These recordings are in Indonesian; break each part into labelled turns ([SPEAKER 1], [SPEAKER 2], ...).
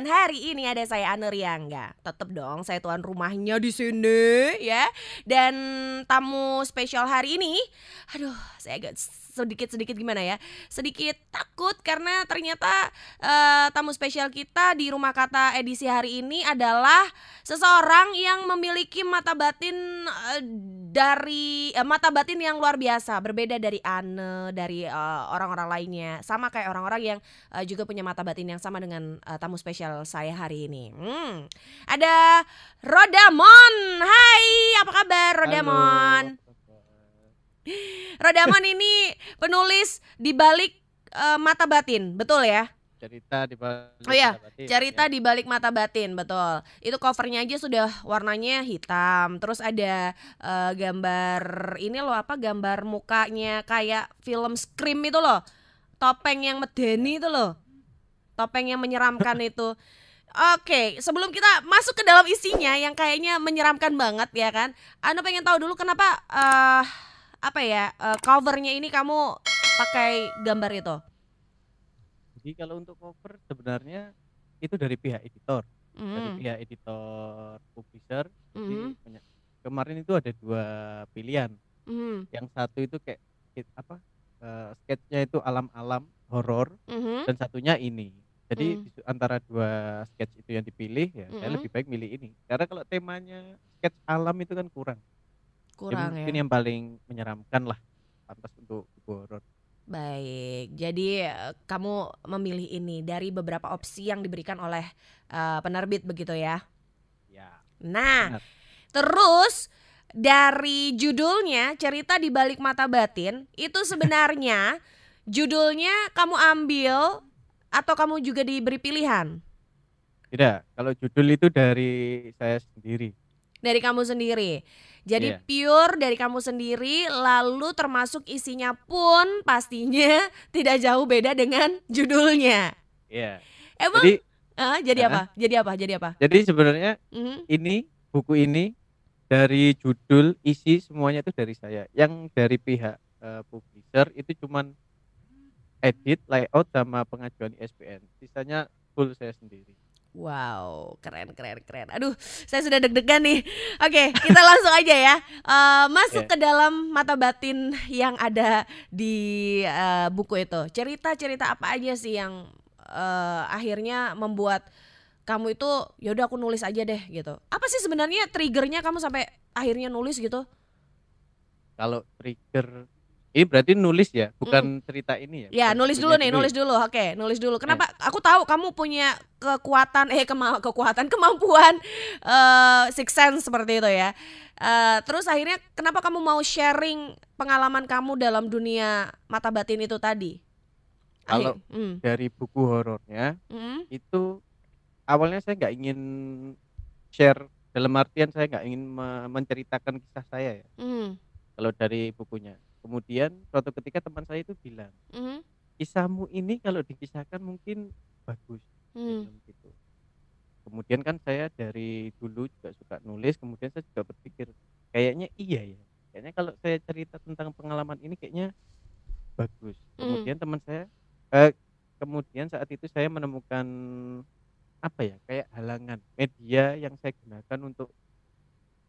[SPEAKER 1] Dan hari ini ada saya Anne Riangga. Tetap dong saya tuan rumahnya di sini ya. Dan tamu spesial hari ini, aduh saya agak sedikit-sedikit gimana ya sedikit takut karena ternyata uh, tamu spesial kita di rumah kata edisi hari ini adalah seseorang yang memiliki mata batin uh, dari uh, mata batin yang luar biasa berbeda dari Anne dari uh, orang-orang lainnya sama kayak orang-orang yang uh, juga punya mata batin yang sama dengan uh, tamu spesial saya hari ini hmm. ada Rodamon Hai apa kabar Rodamon Halo. Rodaman ini penulis di balik uh, eh, mata batin, betul ya?
[SPEAKER 2] Cerita di balik Oh iya, batin, cerita
[SPEAKER 1] ya. di balik mata batin, betul. Itu covernya aja sudah warnanya hitam. Terus ada uh, gambar ini loh apa gambar mukanya kayak film Scream itu loh. Topeng yang medeni itu loh. Topeng yang menyeramkan itu. Oke, sebelum kita masuk ke dalam isinya yang kayaknya menyeramkan banget ya kan. Anda pengen tahu dulu kenapa uh, apa ya uh, covernya ini kamu pakai gambar itu?
[SPEAKER 2] Jadi kalau untuk cover sebenarnya itu dari pihak editor, mm. dari pihak editor publisher. Mm. Jadi, kemarin itu ada dua pilihan. Mm. Yang satu itu kayak apa? Uh, sketchnya itu alam-alam horor mm dan satunya ini. Jadi mm. antara dua sketch itu yang dipilih ya mm saya lebih baik milih ini. Karena kalau temanya sketch alam itu kan kurang kurang ya, mungkin ya. yang paling menyeramkan lah pantas untuk horor
[SPEAKER 1] Baik, jadi eh, kamu memilih ini dari beberapa opsi yang diberikan oleh uh, penerbit begitu ya? Ya. Nah, benar. terus dari judulnya cerita di balik mata batin itu sebenarnya judulnya kamu ambil atau kamu juga diberi pilihan?
[SPEAKER 2] Tidak, kalau judul itu dari saya sendiri.
[SPEAKER 1] Dari kamu sendiri. Jadi yeah. pure dari kamu sendiri lalu termasuk isinya pun pastinya tidak jauh beda dengan judulnya. Iya. Yeah. Emang jadi, uh, jadi uh, apa? Jadi apa? Jadi apa?
[SPEAKER 2] Jadi sebenarnya mm-hmm. ini buku ini dari judul isi semuanya itu dari saya. Yang dari pihak uh, publisher itu cuman edit, layout sama pengajuan ISBN. Sisanya full saya sendiri. Wow, keren, keren, keren.
[SPEAKER 1] Aduh, saya sudah deg-degan nih. Oke, okay, kita langsung aja ya. Uh, masuk yeah. ke dalam mata batin yang ada di uh, buku itu. Cerita-cerita apa aja sih yang uh, akhirnya membuat kamu itu yaudah aku nulis aja deh gitu. Apa sih sebenarnya triggernya kamu sampai akhirnya nulis gitu?
[SPEAKER 2] Kalau trigger ini berarti nulis ya, bukan mm. cerita ini ya. Ya, nulis dulu nih, nulis ya?
[SPEAKER 1] dulu. Oke, nulis dulu. Kenapa? Ya. Aku tahu kamu punya kekuatan eh kema kekuatan, kemampuan uh, eh, six sense seperti itu ya. Uh, terus akhirnya kenapa kamu mau sharing pengalaman kamu dalam dunia mata batin itu tadi? Kalau mm.
[SPEAKER 2] dari buku horornya mm. itu awalnya saya nggak ingin share dalam artian saya nggak ingin menceritakan kisah saya ya. Mm. Kalau dari bukunya kemudian suatu ketika teman saya itu bilang mm -hmm. kisahmu ini kalau dikisahkan mungkin bagus mm. gitu kemudian kan saya dari dulu juga suka nulis kemudian saya juga berpikir kayaknya iya ya kayaknya kalau saya cerita tentang pengalaman ini kayaknya bagus hmm. kemudian mm. teman saya eh, kemudian saat itu saya menemukan apa ya kayak halangan media yang saya gunakan untuk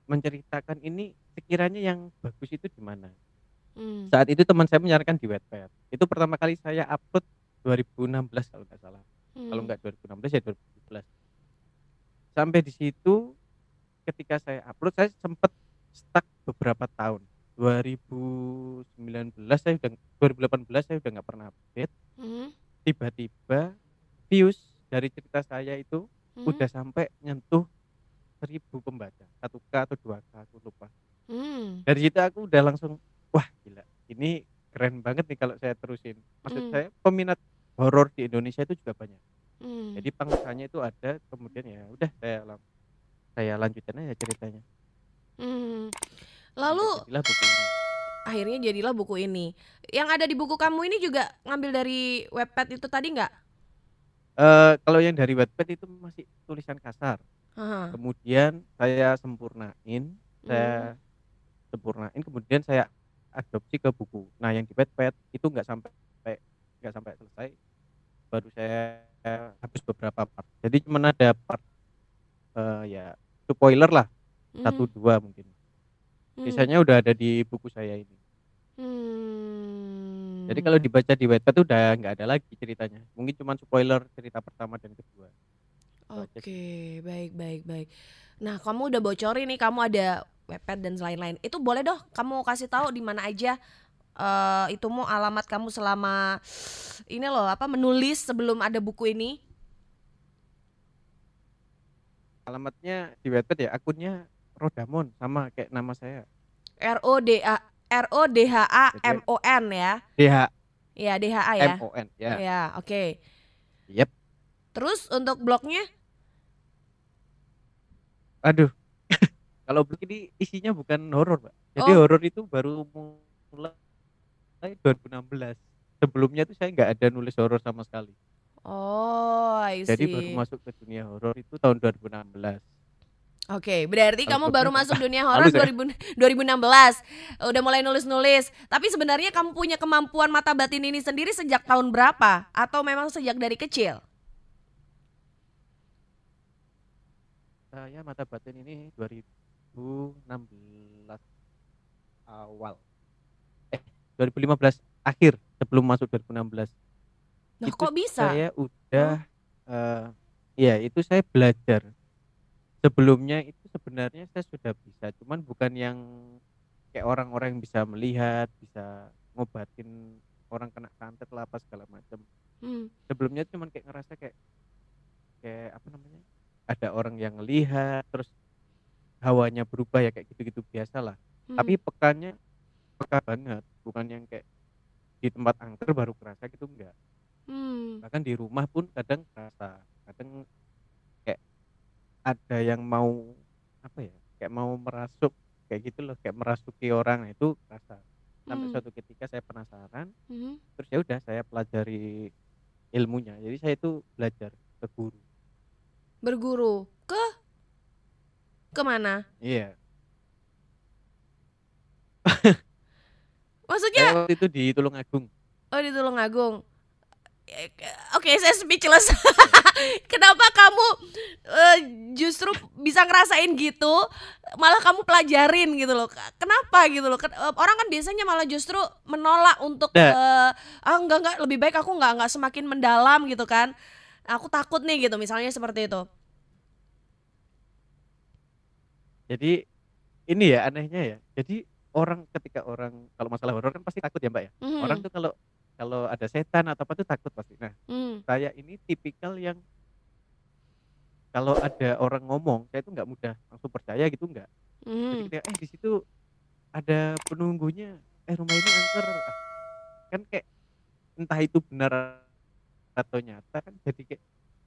[SPEAKER 2] menceritakan ini sekiranya yang bagus itu di mana Hmm. Saat itu teman saya menyarankan di Wattpad. Itu pertama kali saya upload 2016 kalau nggak salah. Hmm. Kalau nggak 2016 ya 2017. Sampai di situ ketika saya upload saya sempat stuck beberapa tahun. 2019 saya udah 2018 saya udah nggak pernah update. tiba hmm. Tiba-tiba views dari cerita saya itu hmm. udah sampai nyentuh seribu pembaca satu k atau dua k aku lupa hmm. dari situ aku udah langsung wah gila ini keren banget nih kalau saya terusin maksud mm. saya peminat horor di Indonesia itu juga banyak mm. jadi pangsanya itu ada kemudian ya udah saya lang saya lanjutkan aja ceritanya
[SPEAKER 1] mm. lalu jadilah buku ini. akhirnya jadilah buku ini yang ada di buku kamu ini juga ngambil dari webpad itu tadi nggak
[SPEAKER 2] uh, kalau yang dari webpad itu masih tulisan kasar Aha. kemudian saya sempurnain saya mm. sempurnain kemudian saya adopsi ke buku. Nah, yang di pet itu nggak sampai nggak sampai selesai. Baru saya habis beberapa part. Jadi cuma ada part uh, ya spoiler lah mm. satu dua mungkin. Mm. hmm udah ada di buku saya ini.
[SPEAKER 3] Mm.
[SPEAKER 2] Jadi kalau dibaca di itu udah nggak ada lagi ceritanya. Mungkin cuma spoiler cerita pertama dan kedua.
[SPEAKER 1] Oke, okay, baik baik baik. Nah, kamu udah bocorin nih kamu ada webpad dan lain-lain. Itu boleh dong kamu kasih tahu di mana aja uh, itu mau alamat kamu selama ini loh apa menulis sebelum ada buku ini?
[SPEAKER 2] Alamatnya di webpad ya, akunnya Rodamon sama kayak nama saya.
[SPEAKER 1] R O D A R O D H A M O N ya.
[SPEAKER 2] D H. Ya, D H A ya. M O N ya. Ya, oke. Okay. Yep.
[SPEAKER 1] Terus untuk blognya?
[SPEAKER 2] Aduh. Kalau begini ini isinya bukan horor, Pak. Jadi oh. horor itu baru mulai tahun 2016. Sebelumnya itu saya nggak ada nulis horor sama sekali. Oh, I see. Jadi baru masuk ke dunia horor itu tahun 2016.
[SPEAKER 1] Oke, okay, berarti kamu baru masuk dunia horor 2016. Udah mulai nulis-nulis. Tapi sebenarnya kamu punya kemampuan mata batin ini sendiri sejak tahun berapa? Atau memang sejak dari kecil?
[SPEAKER 2] saya eh, mata batin ini 2016 awal eh 2015 akhir sebelum masuk 2016 nah, itu kok bisa saya udah oh. uh, ya itu saya belajar sebelumnya itu sebenarnya saya sudah bisa cuman bukan yang kayak orang-orang yang bisa melihat bisa ngobatin orang kena kanker lapas segala macam hmm. sebelumnya cuman kayak ngerasa kayak kayak apa namanya ada orang yang lihat terus hawanya berubah ya kayak gitu-gitu biasalah hmm. tapi pekannya peka banget bukan yang kayak di tempat angker baru kerasa gitu enggak
[SPEAKER 3] hmm. bahkan
[SPEAKER 2] di rumah pun kadang kerasa kadang kayak ada yang mau apa ya kayak mau merasuk kayak gitu loh kayak merasuki orang nah itu kerasa sampai hmm. suatu ketika saya penasaran hmm. terus ya udah saya pelajari ilmunya jadi saya itu belajar ke guru
[SPEAKER 1] berguru ke kemana? Iya. Yeah. Maksudnya? Eh,
[SPEAKER 2] waktu itu di Tulungagung.
[SPEAKER 1] Oh di Tulungagung. Eh, oke, okay, saya speechless. Kenapa kamu uh, justru bisa ngerasain gitu, malah kamu pelajarin gitu loh. Kenapa gitu loh? Eh, orang kan biasanya malah justru menolak untuk uh, ah enggak enggak lebih baik aku enggak enggak semakin mendalam gitu kan aku takut nih gitu misalnya seperti itu
[SPEAKER 2] jadi ini ya anehnya ya jadi orang ketika orang kalau masalah horor kan pasti takut ya mbak ya mm. orang tuh kalau kalau ada setan atau apa tuh takut pasti nah mm. saya ini tipikal yang kalau ada orang ngomong saya tuh nggak mudah langsung percaya gitu nggak mm. jadi ketika eh di situ ada penunggunya eh rumah ini angker ah, kan kayak entah itu benar atau nyata kan jadi kayak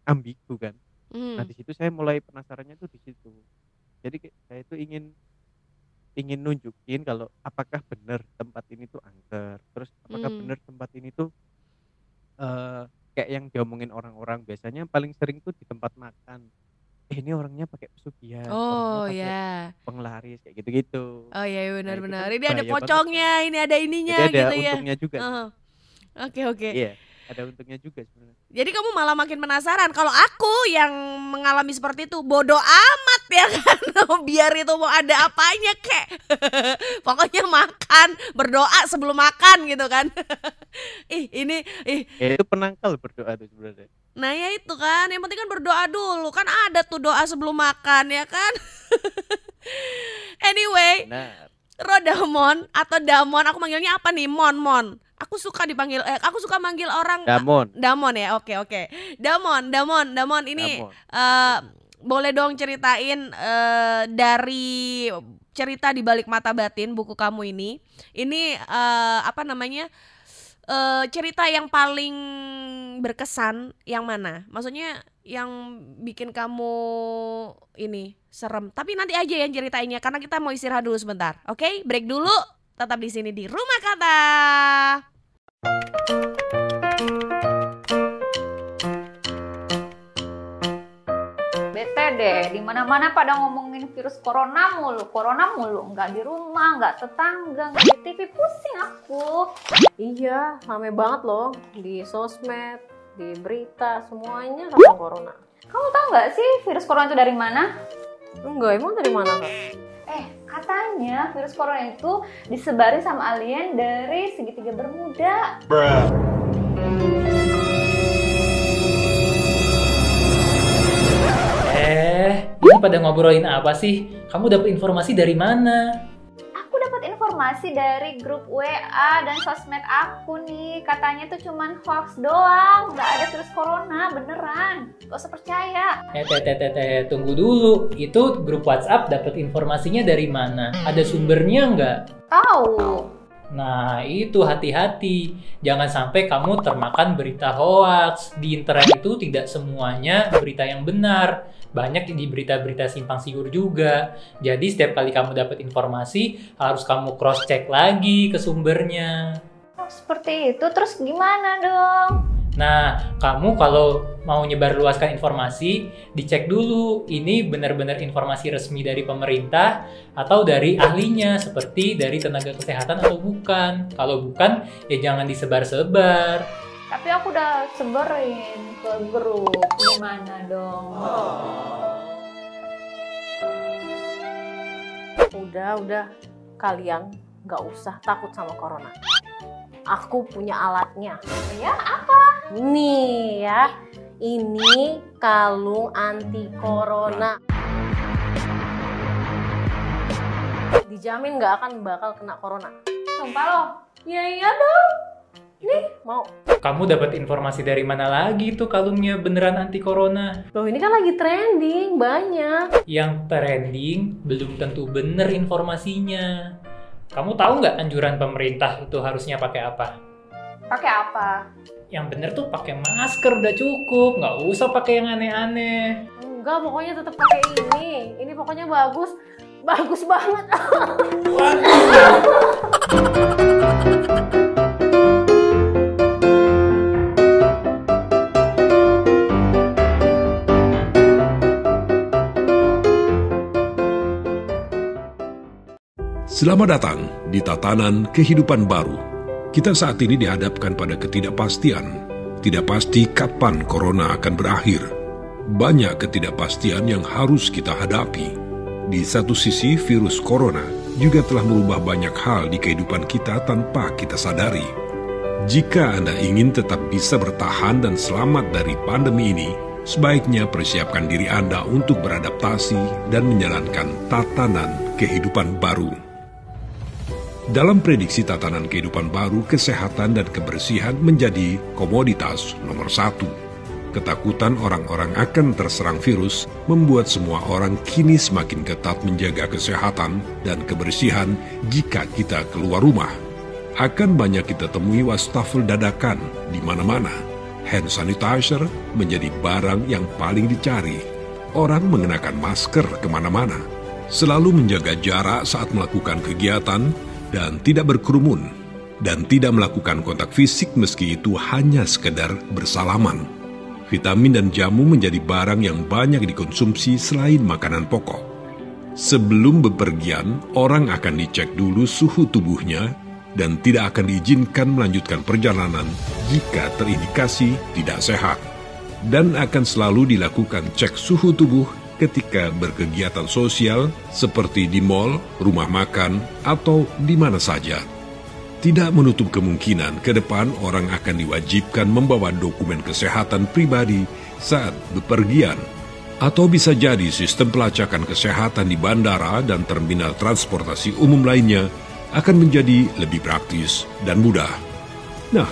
[SPEAKER 2] ambigu kan nah, hmm. nah di situ saya mulai penasarannya tuh di situ jadi kayak saya itu ingin ingin nunjukin kalau apakah benar tempat ini tuh angker terus apakah hmm. benar tempat ini tuh uh, kayak yang diomongin orang-orang biasanya paling sering tuh di tempat makan eh, ini orangnya pakai pesugihan oh ya yeah. penglaris kayak gitu-gitu oh
[SPEAKER 1] iya yeah, benar-benar nah, ini ada pocongnya banget. ini ada ininya ada gitu untungnya ya untungnya juga oke uh-huh. oke okay, okay. yeah
[SPEAKER 2] ada untungnya juga sebenarnya.
[SPEAKER 1] Jadi kamu malah makin penasaran. Kalau aku yang mengalami seperti itu bodoh amat ya kan. Biar itu mau ada apanya kek. Pokoknya makan, berdoa sebelum makan gitu kan. ih, ini ih.
[SPEAKER 2] Ya, itu penangkal berdoa tuh sebenarnya.
[SPEAKER 1] Nah ya itu kan, yang penting kan berdoa dulu kan ada tuh doa sebelum makan ya kan. anyway, Benar. Rodamon atau Damon, aku manggilnya apa nih? Mon Mon aku suka dipanggil eh, aku suka manggil orang Damon. Damon ya. Oke, oke. Damon, Damon, Damon ini Damon. Uh, boleh dong ceritain uh, dari cerita di balik mata batin buku kamu ini. Ini uh, apa namanya? Uh, cerita yang paling berkesan yang mana? Maksudnya yang bikin kamu ini serem. Tapi nanti aja yang ceritainnya karena kita mau istirahat dulu sebentar. Oke, okay? break dulu. Tetap di sini di Rumah Kata deh, di mana mana pada ngomongin virus corona mulu, corona mulu, nggak di rumah, nggak tetangga, nggak di TV, pusing aku. Iya, rame banget loh di sosmed, di berita, semuanya tentang corona. Kamu tahu nggak sih virus corona itu dari mana? Enggak, emang dari mana kak? Eh, katanya virus corona itu disebarin sama alien dari segitiga bermuda. Bruh.
[SPEAKER 4] Eh, ini pada ngobrolin apa sih? Kamu dapat informasi dari mana?
[SPEAKER 2] dapat informasi dari grup WA dan sosmed aku nih. Katanya tuh cuman hoax
[SPEAKER 1] doang, nggak ada virus corona, beneran. Gak usah percaya.
[SPEAKER 4] Eh, teh, teh, teh, tunggu dulu. Itu grup WhatsApp dapat informasinya dari mana? Ada sumbernya nggak? Tahu. Nah, itu hati-hati. Jangan sampai kamu termakan berita hoax. Di internet itu tidak semuanya berita yang benar banyak di berita-berita simpang siur juga. Jadi setiap kali kamu dapat informasi harus kamu cross check lagi ke sumbernya. Oh, seperti itu terus gimana dong? Nah, kamu kalau mau nyebar luaskan informasi, dicek dulu ini benar-benar informasi resmi dari pemerintah atau dari ahlinya, seperti dari tenaga kesehatan atau bukan. Kalau bukan, ya jangan disebar-sebar tapi aku udah sebarin ke grup gimana dong udah udah kalian
[SPEAKER 1] nggak usah takut sama corona aku punya alatnya ya apa nih ya ini kalung anti corona dijamin nggak akan bakal kena corona sumpah loh ya iya dong ini mau
[SPEAKER 4] kamu dapat informasi dari mana lagi tuh kalungnya beneran anti corona
[SPEAKER 1] loh ini kan lagi trending
[SPEAKER 4] banyak yang trending belum tentu bener informasinya kamu tahu nggak anjuran pemerintah itu harusnya pakai apa pakai apa yang bener tuh pakai masker udah cukup nggak usah pakai yang aneh-aneh enggak pokoknya tetap pakai
[SPEAKER 1] ini ini pokoknya bagus bagus banget
[SPEAKER 5] Selamat datang di tatanan kehidupan baru. Kita saat ini dihadapkan pada ketidakpastian. Tidak pasti kapan corona akan berakhir. Banyak ketidakpastian yang harus kita hadapi. Di satu sisi, virus corona juga telah merubah banyak hal di kehidupan kita tanpa kita sadari. Jika Anda ingin tetap bisa bertahan dan selamat dari pandemi ini, sebaiknya persiapkan diri Anda untuk beradaptasi dan menjalankan tatanan kehidupan baru. Dalam prediksi tatanan kehidupan baru, kesehatan dan kebersihan menjadi komoditas nomor satu. Ketakutan orang-orang akan terserang virus membuat semua orang kini semakin ketat menjaga kesehatan dan kebersihan jika kita keluar rumah. Akan banyak kita temui wastafel dadakan di mana-mana. Hand sanitizer menjadi barang yang paling dicari. Orang mengenakan masker kemana-mana, selalu menjaga jarak saat melakukan kegiatan, dan tidak berkerumun dan tidak melakukan kontak fisik meski itu hanya sekedar bersalaman. Vitamin dan jamu menjadi barang yang banyak dikonsumsi selain makanan pokok. Sebelum bepergian, orang akan dicek dulu suhu tubuhnya dan tidak akan diizinkan melanjutkan perjalanan jika terindikasi tidak sehat. Dan akan selalu dilakukan cek suhu tubuh ketika berkegiatan sosial seperti di mal, rumah makan, atau di mana saja. Tidak menutup kemungkinan ke depan orang akan diwajibkan membawa dokumen kesehatan pribadi saat bepergian. Atau bisa jadi sistem pelacakan kesehatan di bandara dan terminal transportasi umum lainnya akan menjadi lebih praktis dan mudah. Nah,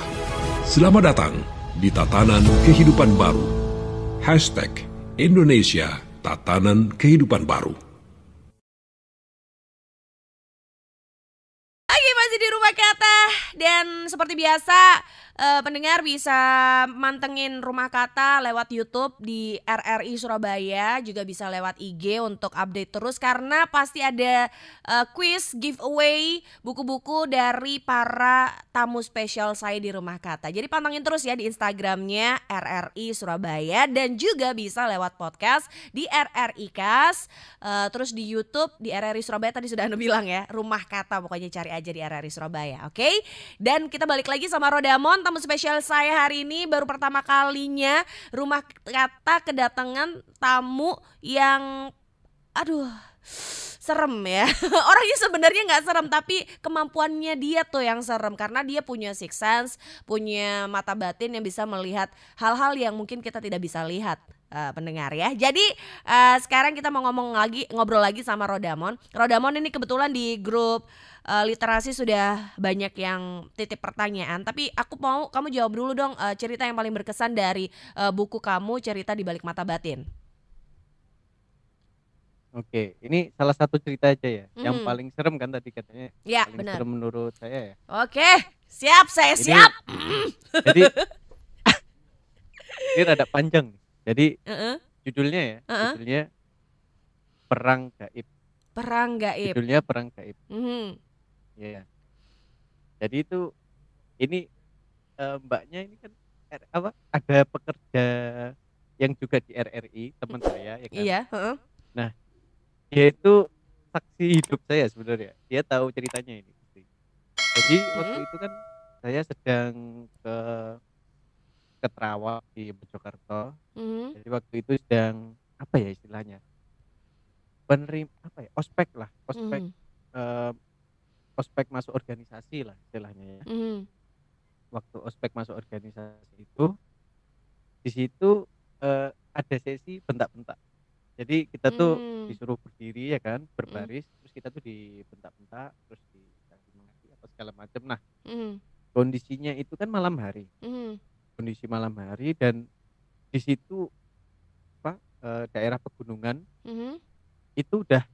[SPEAKER 5] selamat datang di tatanan kehidupan baru. Hashtag Indonesia tatanan kehidupan baru.
[SPEAKER 1] Oke, masih di rumah kata dan seperti biasa uh, pendengar bisa mantengin Rumah Kata lewat YouTube di RRI Surabaya, juga bisa lewat IG untuk update terus karena pasti ada uh, quiz giveaway buku-buku dari para tamu spesial saya di Rumah Kata. Jadi pantengin terus ya di Instagramnya RRI Surabaya dan juga bisa lewat podcast di RRI Kas, uh, terus di YouTube di RRI Surabaya tadi sudah Anda bilang ya, Rumah Kata pokoknya cari aja di RRI Surabaya, oke? Okay? Dan kita balik lagi sama Rodamon tamu spesial saya hari ini baru pertama kalinya rumah kata kedatangan tamu yang aduh serem ya orangnya sebenarnya nggak serem tapi kemampuannya dia tuh yang serem karena dia punya six sense punya mata batin yang bisa melihat hal-hal yang mungkin kita tidak bisa lihat uh, pendengar ya. Jadi uh, sekarang kita mau ngomong lagi ngobrol lagi sama Rodamon. Rodamon ini kebetulan di grup uh, literasi sudah banyak yang titip pertanyaan, tapi aku mau kamu jawab dulu dong uh, cerita yang paling berkesan dari uh, buku kamu cerita di balik mata batin.
[SPEAKER 2] Oke, ini salah satu cerita aja ya, mm. yang hmm. paling serem kan tadi katanya. Ya, paling benar. Serem menurut saya ya.
[SPEAKER 1] Oke, siap, saya ini, siap.
[SPEAKER 2] Jadi ini rada panjang. Jadi uh -uh. judulnya ya, uh -uh. judulnya Perang Gaib. Perang
[SPEAKER 1] Gaib. Judulnya Perang Gaib. Mm -hmm.
[SPEAKER 2] Iya. Jadi itu ini eh, Mbaknya ini kan R, apa, ada pekerja yang juga di RRI, teman hmm. saya ya kan. Iya, Uh-uh. Nah, dia itu saksi hidup saya sebenarnya. Dia tahu ceritanya ini Jadi hmm. waktu itu kan saya sedang ke ke Trawak di Mojokerto. Hmm. Jadi waktu itu sedang apa ya istilahnya, penerima apa ya, ospek lah, ospek, hmm. eh, ospek masuk organisasi lah istilahnya ya. Mm. Waktu ospek masuk organisasi itu di situ uh, ada sesi bentak-bentak. Jadi kita tuh mhm. disuruh berdiri ya kan, berbaris, mm. terus kita tuh dibentak-bentak, terus di apa segala macam. Nah, mm. kondisinya itu kan malam hari. Mm. Kondisi malam hari dan di situ apa eh, daerah pegunungan mm. itu udah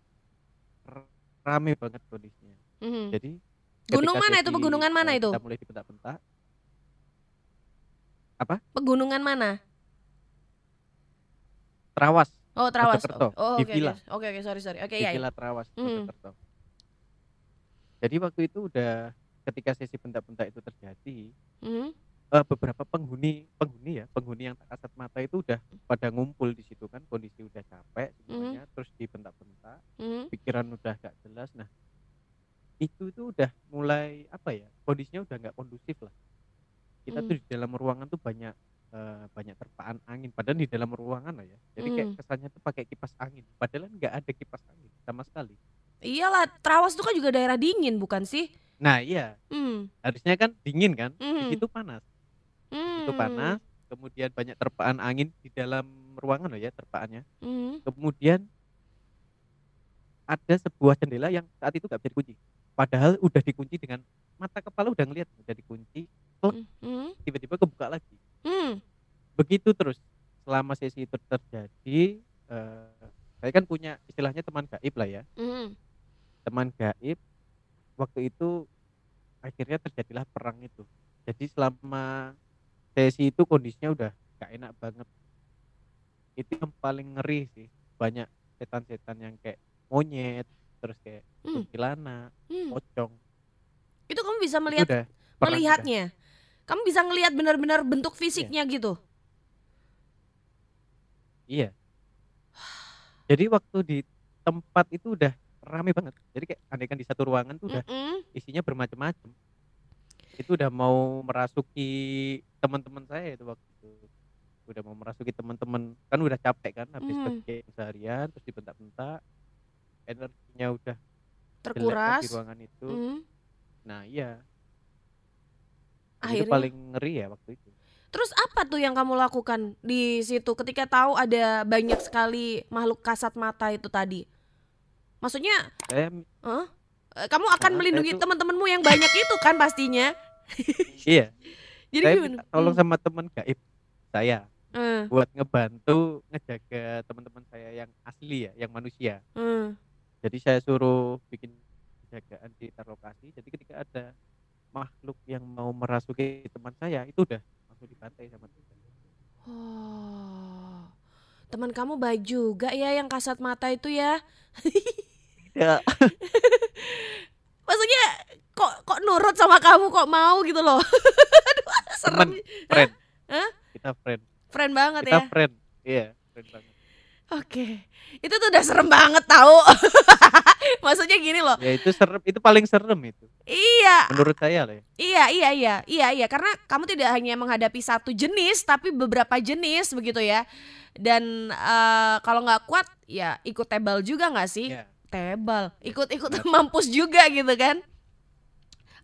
[SPEAKER 2] rame banget kondisinya hmm Jadi gunung mana itu pegunungan mana itu? Kita mulai dibentak-bentak. Apa?
[SPEAKER 1] Pegunungan mana?
[SPEAKER 2] Terawas. Oh, Terawas. Oh, oh, oke. Okay, Oke, okay,
[SPEAKER 1] oke, okay, sorry, sorry. Oke, okay, ya. ya. Terawas, mm-hmm.
[SPEAKER 2] Jadi waktu itu udah ketika sesi bentak-bentak itu terjadi, mm-hmm. uh, beberapa penghuni penghuni ya, penghuni yang tak kasat mata itu udah pada ngumpul di situ kan, kondisi udah capek mhm. semuanya, mm-hmm. terus dibentak-bentak, mm-hmm. pikiran udah gak jelas. Nah, itu tuh udah mulai apa ya kondisinya udah nggak kondusif lah kita mm. tuh hmm. di dalam ruangan tuh banyak uh, banyak terpaan angin padahal di dalam ruangan lah ya jadi mm. kayak hmm. kesannya tuh pakai kipas angin padahal kan nggak ada kipas angin sama sekali
[SPEAKER 1] iyalah terawas tuh kan juga daerah dingin bukan sih nah iya mm.
[SPEAKER 2] harusnya kan dingin kan mm. di hmm. panas
[SPEAKER 1] mm. itu panas
[SPEAKER 2] kemudian banyak terpaan angin di dalam ruangan loh ya terpaannya mm. kemudian ada sebuah jendela yang saat itu nggak bisa dikunci padahal udah dikunci dengan mata kepala udah ngelihat udah dikunci mm tiba-tiba kebuka lagi mm. begitu terus selama sesi itu terjadi uh, saya kan punya istilahnya teman gaib lah ya mm. teman gaib waktu itu akhirnya terjadilah perang itu jadi selama sesi itu kondisinya udah gak enak banget itu yang paling ngeri sih banyak setan-setan yang kayak monyet terus kayak hmm. hmm. pocong
[SPEAKER 1] itu kamu bisa melihat udah, melihatnya udah. kamu bisa ngelihat benar-benar bentuk iya. fisiknya iya. gitu
[SPEAKER 2] iya jadi waktu di tempat itu udah rame banget jadi kayak andaikan di satu ruangan tuh udah mm -mm. isinya bermacam-macam itu udah mau merasuki teman-teman saya itu waktu itu udah mau merasuki teman-teman kan udah capek kan habis mm. kerja seharian terus dibentak-bentak energinya udah terkuras di ruangan itu mm. nah iya Akhirnya. itu paling ngeri ya waktu itu terus
[SPEAKER 1] apa tuh yang kamu lakukan di situ ketika tahu ada banyak sekali makhluk kasat mata itu tadi maksudnya saya, huh? Eh, kamu akan nah, melindungi teman-temanmu yang banyak itu kan pastinya
[SPEAKER 2] iya jadi saya gimana? tolong sama teman gaib saya uh. buat ngebantu ngejaga teman-teman saya yang asli ya yang manusia hmm jadi saya suruh bikin jagaan di lokasi jadi ketika ada makhluk yang mau merasuki teman saya itu udah langsung dibantai sama teman
[SPEAKER 1] oh teman kamu baik juga ya yang kasat mata itu ya ya maksudnya kok kok nurut sama kamu kok mau gitu loh Aduh, serem teman, friend
[SPEAKER 2] Hah? kita friend friend banget kita ya kita friend iya friend banget
[SPEAKER 1] Oke, itu tuh udah serem banget tau. Maksudnya gini loh. Ya
[SPEAKER 2] itu serem, itu paling serem itu.
[SPEAKER 1] Iya.
[SPEAKER 2] Menurut saya loh.
[SPEAKER 1] Iya, iya, iya, iya, iya. Karena kamu tidak hanya menghadapi satu jenis, tapi beberapa jenis begitu ya. Dan uh, kalau nggak kuat, ya ikut tebal juga nggak sih? Yeah. Tebal, ikut-ikut iya. mampus juga gitu kan?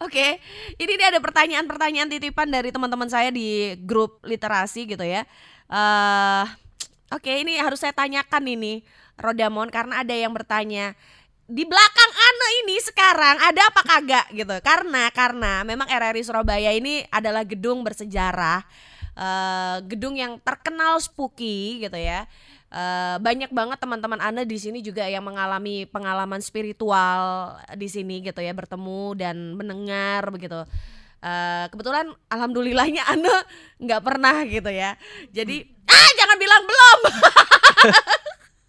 [SPEAKER 1] Oke, okay. ini dia ada pertanyaan-pertanyaan titipan dari teman-teman saya di grup literasi gitu ya. Uh, Oke, ini harus saya tanyakan ini Rodamon karena ada yang bertanya di belakang Ana ini sekarang ada apa kagak gitu. Karena karena memang RRI Surabaya ini adalah gedung bersejarah, uh, gedung yang terkenal spooky gitu ya. Uh, banyak banget teman-teman Ana di sini juga yang mengalami pengalaman spiritual di sini gitu ya, bertemu dan mendengar begitu. Eh, kebetulan alhamdulillahnya Anda nggak pernah gitu ya. Jadi ah jangan bilang belum.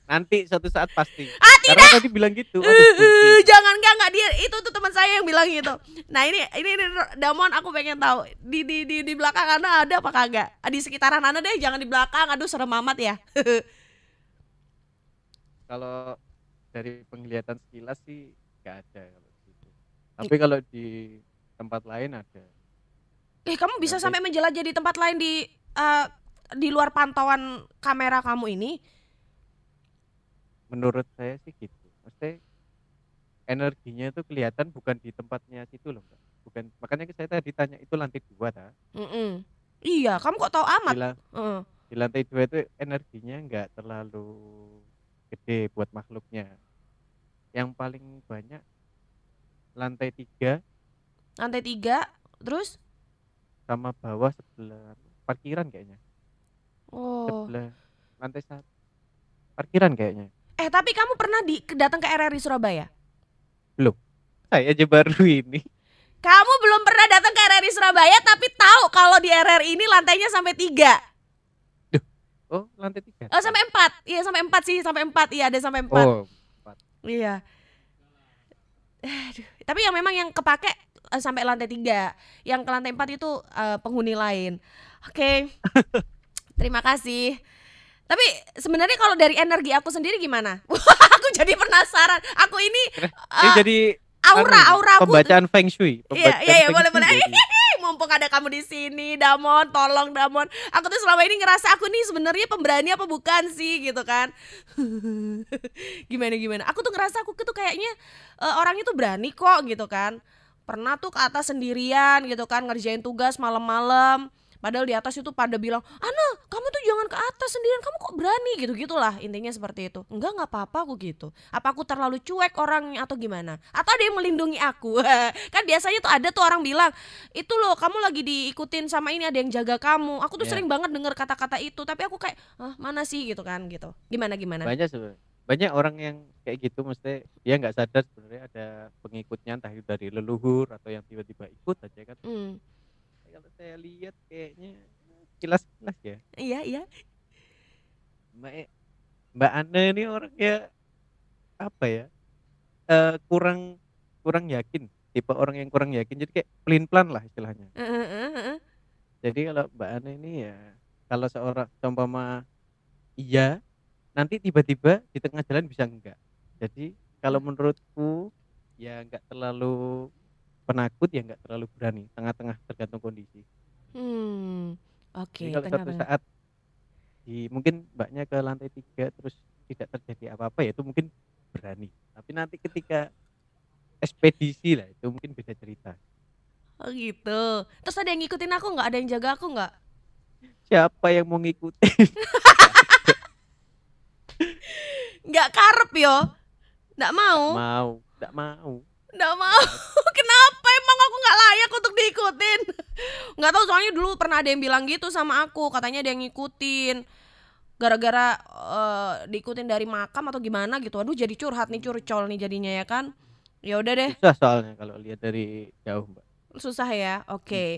[SPEAKER 2] Nanti suatu saat pasti. Ah tidak. Karena tadi bilang gitu. Uh, uh,
[SPEAKER 1] jangan nggak nggak dia itu tuh teman saya yang bilang gitu. Nah ini ini, ini Damon aku pengen tahu di di di, di belakang Anda ada apa kagak? Ah, di sekitaran Anda deh jangan di belakang. Aduh serem amat ya.
[SPEAKER 2] Kalau dari penglihatan sekilas sih nggak ada kalau gitu. Tapi kalau di tempat lain ada.
[SPEAKER 1] Eh kamu bisa sampai menjelajah di tempat lain di uh, di luar pantauan kamera kamu ini?
[SPEAKER 2] Menurut saya sih gitu. Maksudnya energinya itu kelihatan bukan di tempatnya situ loh mbak. Bukan makanya saya tadi tanya itu lantai dua ta?
[SPEAKER 1] Mm -mm. Iya, kamu kok tahu amat? Di, la
[SPEAKER 2] uh. di lantai dua itu energinya nggak terlalu gede buat makhluknya. Yang paling banyak lantai tiga
[SPEAKER 1] lantai tiga terus
[SPEAKER 2] sama bawah sebelah parkiran kayaknya oh sebelah lantai satu parkiran kayaknya
[SPEAKER 1] eh tapi kamu pernah di datang ke RRI Surabaya
[SPEAKER 2] belum saya aja baru ini
[SPEAKER 1] kamu belum pernah datang ke RRI Surabaya tapi tahu kalau di RRI ini lantainya sampai tiga
[SPEAKER 2] Duh. oh lantai tiga oh sampai
[SPEAKER 1] empat iya sampai empat sih sampai empat iya ada sampai empat oh empat iya eh, Aduh. tapi yang memang yang kepake uh, sampai lantai tiga yang ke lantai empat itu uh, penghuni lain oke okay. terima kasih tapi sebenarnya kalau dari energi aku sendiri gimana aku jadi penasaran aku ini uh, jadi
[SPEAKER 2] aura anu, aura aku pembacaan feng shui iya iya, iya boleh boleh
[SPEAKER 1] mumpung ada kamu di sini Damon tolong Damon aku tuh selama ini ngerasa aku nih sebenarnya pemberani apa bukan sih gitu kan gimana gimana aku tuh ngerasa aku tuh kayaknya uh, tuh tuh berani kok gitu kan pernah tuh ke atas sendirian gitu kan ngerjain tugas malam-malam padahal di atas itu pada bilang Ana kamu tuh jangan ke atas sendirian kamu kok berani gitu gitulah intinya seperti itu enggak nggak apa-apa aku gitu apa aku terlalu cuek orangnya atau gimana atau ada yang melindungi aku kan biasanya tuh ada tuh orang bilang itu loh kamu lagi diikutin sama ini ada yang jaga kamu aku tuh yeah. sering banget dengar kata-kata itu tapi aku kayak ah, mana sih gitu kan gitu gimana gimana banyak
[SPEAKER 2] sebenarnya banyak orang yang kayak gitu mesti dia nggak sadar sebenarnya ada pengikutnya entah itu dari leluhur atau yang tiba-tiba ikut aja kan mm. kalau saya lihat kayaknya kilas-kilas ya iya iya mbak e, mbak anne ini orangnya apa ya uh, kurang kurang yakin tipe orang yang kurang yakin jadi kayak pelin plan lah istilahnya
[SPEAKER 3] uh, uh, uh,
[SPEAKER 2] jadi kalau mbak anne ini ya kalau seorang contoh iya nanti tiba-tiba di tengah jalan bisa enggak jadi kalau menurutku ya enggak terlalu penakut ya enggak terlalu berani tengah-tengah tergantung kondisi
[SPEAKER 3] hmm oke okay, kalau suatu
[SPEAKER 2] saat di mungkin mbaknya ke lantai tiga terus tidak terjadi apa-apa ya itu mungkin berani tapi nanti ketika ekspedisi lah itu mungkin beda cerita
[SPEAKER 1] oh gitu terus ada yang ngikutin aku nggak ada yang jaga aku nggak
[SPEAKER 2] siapa yang mau ngikutin
[SPEAKER 1] nggak karep yo nggak mau mau nggak mau nggak mau kenapa emang aku nggak layak untuk diikutin nggak tahu soalnya dulu pernah ada yang bilang gitu sama aku katanya ada yang ngikutin gara-gara uh, diikutin dari makam atau gimana gitu aduh jadi curhat nih curcol nih jadinya ya kan ya udah deh
[SPEAKER 2] susah soalnya kalau lihat dari jauh mbak
[SPEAKER 1] susah ya oke okay.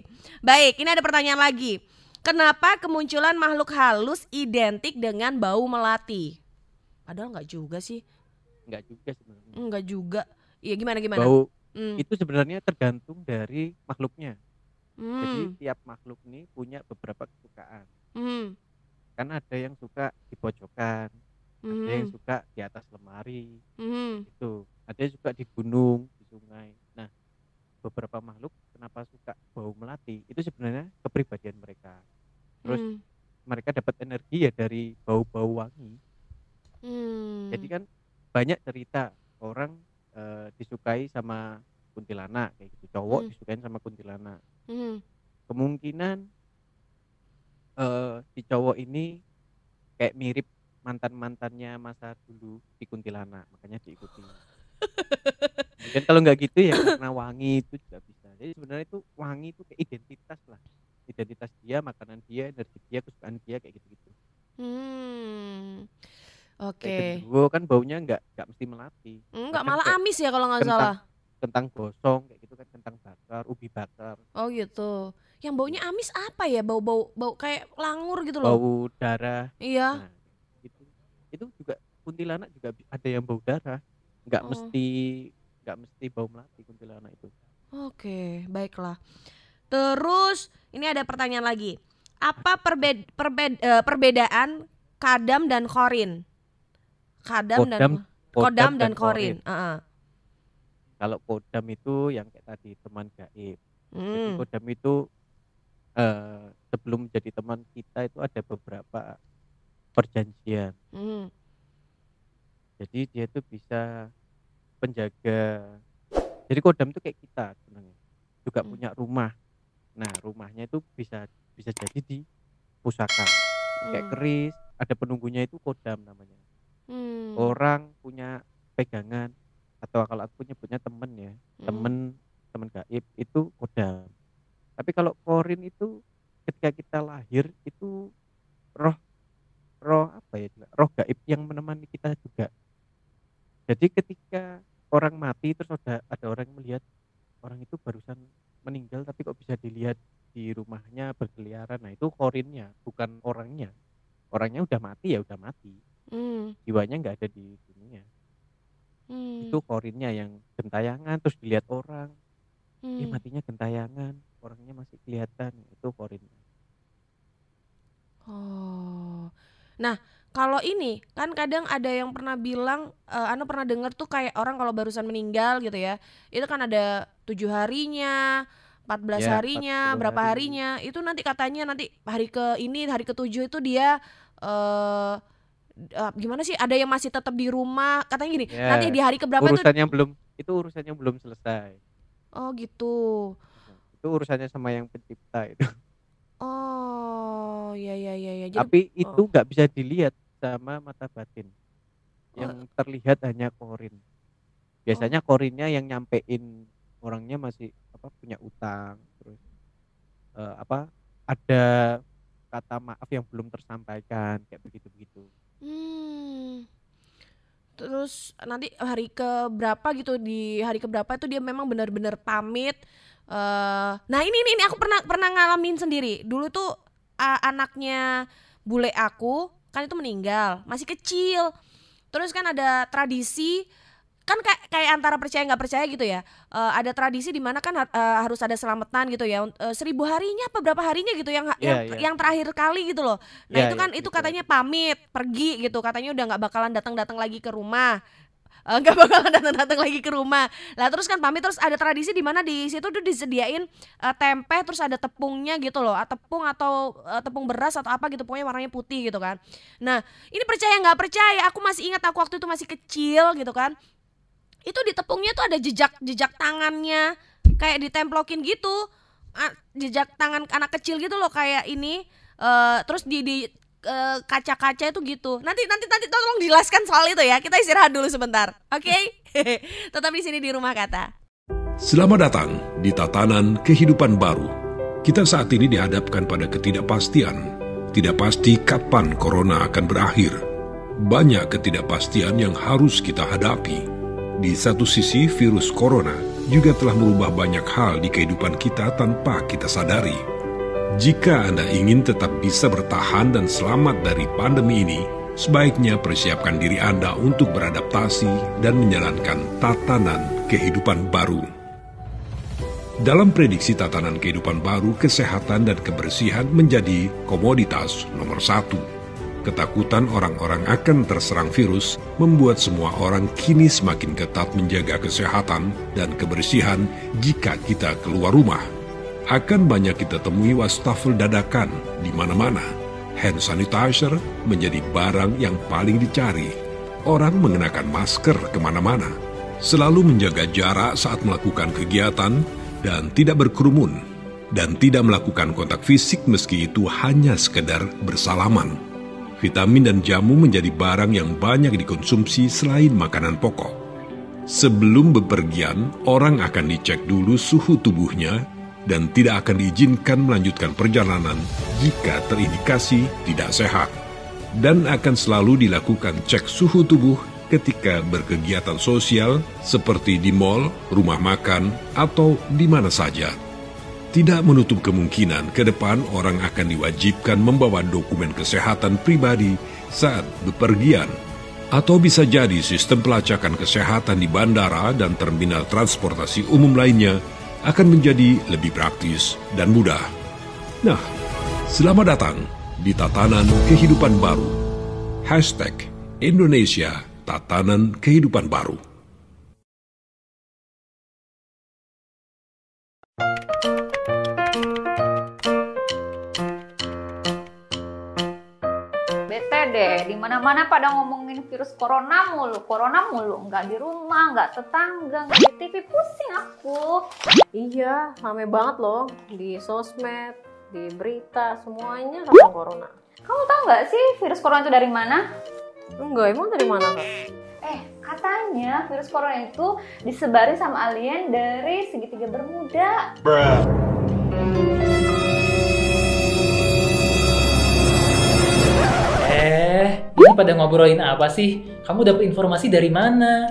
[SPEAKER 1] baik ini ada pertanyaan lagi kenapa kemunculan makhluk halus identik dengan bau melati Padahal nggak juga sih.
[SPEAKER 2] Nggak juga sebenarnya. Nggak
[SPEAKER 1] juga. ya gimana gimana? Bau hmm.
[SPEAKER 2] itu sebenarnya tergantung dari makhluknya. Hmm. Jadi tiap makhluk ini punya beberapa kesukaan. Hmm. Kan ada yang suka di pojokan, hmm. ada yang suka di atas lemari, hmm. itu. Ada yang suka di gunung, di sungai. Nah, beberapa makhluk kenapa suka bau melati itu sebenarnya kepribadian mereka terus hmm. mereka dapat energi ya dari bau-bau wangi Hmm. Jadi kan banyak cerita orang e, disukai sama kuntilanak kayak gitu. Cowok hmm. disukai sama kuntilanak. Hmm. Kemungkinan e, si cowok ini kayak mirip mantan-mantannya masa dulu di kuntilanak, makanya diikuti. dan kalau nggak gitu ya karena wangi itu juga bisa. Jadi sebenarnya itu wangi itu kayak identitas lah. Identitas dia, makanan dia, energi dia, kesukaan dia kayak gitu-gitu.
[SPEAKER 1] Hmm. Oke.
[SPEAKER 2] Okay. kan baunya nggak nggak mesti melati. Hmm, nggak malah amis
[SPEAKER 1] ya kalau nggak salah.
[SPEAKER 2] Kentang gosong kayak gitu kan kentang bakar, ubi bakar.
[SPEAKER 1] Oh gitu. Yang baunya amis apa ya? Bau-bau bau kayak langur gitu loh. Bau
[SPEAKER 2] darah. Iya. Nah, itu itu juga kuntilanak juga ada yang bau darah. Nggak oh. mesti nggak mesti bau melati kuntilanak itu.
[SPEAKER 1] Oke, baiklah. Terus ini ada pertanyaan lagi. Apa perbed, perbed, uh, perbedaan kadam dan korin? Kodam, dan Kodam, Kodam dan, dan Korin. Korin. Uh -huh.
[SPEAKER 2] Kalau Kodam itu yang kayak tadi teman gaib. Hmm. Jadi Kodam itu uh, sebelum jadi teman kita itu ada beberapa perjanjian. Hmm. Jadi dia itu bisa penjaga. Jadi Kodam itu kayak kita sebenarnya. Juga hmm. punya rumah. Nah, rumahnya itu bisa bisa jadi di pusaka. Hmm. Kayak keris, ada penunggunya itu Kodam namanya. Hmm. Orang punya pegangan atau kalau aku nyebutnya temen ya, hmm. temen temen gaib itu kodam. Tapi kalau korin itu ketika kita lahir itu roh roh apa ya roh gaib yang menemani kita juga jadi ketika orang mati terus ada ada orang yang melihat orang itu barusan meninggal tapi kok bisa dilihat di rumahnya berkeliaran nah itu korinnya bukan orangnya orangnya udah mati ya udah mati Mmm. Jiwanya nggak ada di dunia. Hmm. Itu korinnya yang gentayangan terus dilihat orang, hmm. "Ih, eh, matinya gentayangan, orangnya masih kelihatan." Itu korinnya.
[SPEAKER 1] Oh. Nah, kalau ini, kan kadang ada yang pernah bilang, uh, Anu pernah dengar tuh kayak orang kalau barusan meninggal gitu ya, itu kan ada tujuh harinya, 14 Ya, harinya, berapa hari. harinya, itu nanti katanya nanti hari ke ini, hari ke tujuh itu dia, uh, uh, gimana sih ada yang masih tetap di rumah katanya gini yeah. nanti di hari keberapa urusannya
[SPEAKER 2] itu... belum itu urusannya belum selesai
[SPEAKER 1] oh gitu
[SPEAKER 2] itu urusannya sama yang pencipta itu
[SPEAKER 1] oh ya ya ya ya Jadi, tapi oh. itu nggak
[SPEAKER 2] bisa dilihat sama mata batin yang oh. terlihat hanya korin biasanya oh. korinnya yang nyampein orangnya masih apa punya utang terus uh, apa ada kata maaf yang belum tersampaikan kayak begitu begitu
[SPEAKER 1] Hmm. Terus nanti hari ke berapa gitu di hari ke berapa itu dia memang benar-benar pamit. Uh, nah ini, ini ini aku pernah pernah ngalamin sendiri. Dulu tuh uh, anaknya bule aku kan itu meninggal masih kecil. Terus kan ada tradisi kan kayak kayak antara percaya nggak percaya gitu ya uh, ada tradisi di mana kan uh, harus ada selamatan gitu ya uh, seribu harinya apa berapa harinya gitu yang yeah, yang, yeah. yang terakhir kali gitu loh nah yeah, itu iya, kan yeah, itu katanya pamit pergi gitu katanya udah nggak bakalan datang datang lagi ke rumah nggak uh, bakalan datang-datang lagi ke rumah. Lah terus kan pamit terus ada tradisi di mana di situ tuh disediain uh, tempe terus ada tepungnya gitu loh, tepung atau uh, tepung beras atau apa gitu pokoknya warnanya putih gitu kan. Nah, ini percaya nggak percaya, aku masih ingat aku waktu itu masih kecil gitu kan itu di tepungnya tuh ada jejak jejak tangannya kayak ditemplokin gitu jejak tangan anak kecil gitu loh kayak ini uh, terus di, di kaca eh, kaca-kaca itu gitu nanti nanti nanti tolong dijelaskan soal itu ya kita istirahat dulu sebentar oke okay? tetap di sini di rumah kata
[SPEAKER 5] selamat datang di tatanan kehidupan baru kita saat ini dihadapkan pada ketidakpastian tidak pasti kapan corona akan berakhir banyak ketidakpastian yang harus kita hadapi di satu sisi, virus corona juga telah merubah banyak hal di kehidupan kita tanpa kita sadari. Jika Anda ingin tetap bisa bertahan dan selamat dari pandemi ini, sebaiknya persiapkan diri Anda untuk beradaptasi dan menjalankan tatanan kehidupan baru. Dalam prediksi tatanan kehidupan baru, kesehatan dan kebersihan menjadi komoditas nomor satu ketakutan orang-orang akan terserang virus membuat semua orang kini semakin ketat menjaga kesehatan dan kebersihan jika kita keluar rumah. Akan banyak kita temui wastafel dadakan di mana-mana. Hand sanitizer menjadi barang yang paling dicari. Orang mengenakan masker kemana-mana, selalu menjaga jarak saat melakukan kegiatan, dan tidak berkerumun dan tidak melakukan kontak fisik meski itu hanya sekedar bersalaman vitamin dan jamu menjadi barang yang banyak dikonsumsi selain makanan pokok. Sebelum bepergian, orang akan dicek dulu suhu tubuhnya dan tidak akan diizinkan melanjutkan perjalanan jika terindikasi tidak sehat. Dan akan selalu dilakukan cek suhu tubuh ketika berkegiatan sosial seperti di mal, rumah makan, atau di mana saja. Tidak menutup kemungkinan ke depan orang akan diwajibkan membawa dokumen kesehatan pribadi saat bepergian. Atau bisa jadi sistem pelacakan kesehatan di bandara dan terminal transportasi umum lainnya akan menjadi lebih praktis dan mudah. Nah, selamat datang di tatanan kehidupan baru. Hashtag Indonesia Tatanan
[SPEAKER 3] Kehidupan Baru.
[SPEAKER 1] mana-mana pada ngomongin virus corona mulu, corona mulu, nggak di rumah, nggak tetangga, nggak di TV, pusing aku. Iya, rame banget loh di sosmed, di berita, semuanya tentang corona. Kamu tahu nggak sih virus corona itu dari mana? Enggak, emang dari mana kak? Eh, katanya virus corona itu disebarin sama alien dari segitiga Bermuda.
[SPEAKER 4] Bruh. Eh, ini pada ngobrolin apa sih? Kamu dapat informasi dari mana?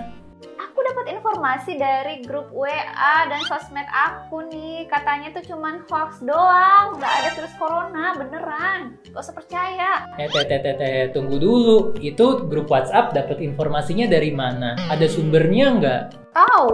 [SPEAKER 4] Aku dapat informasi dari grup WA dan sosmed aku
[SPEAKER 1] nih. Katanya tuh cuman hoax doang, nggak ada virus corona, beneran. Gak usah percaya.
[SPEAKER 4] Eh, te, te, te, tunggu dulu. Itu grup WhatsApp dapat informasinya dari mana? Ada sumbernya nggak? Tahu.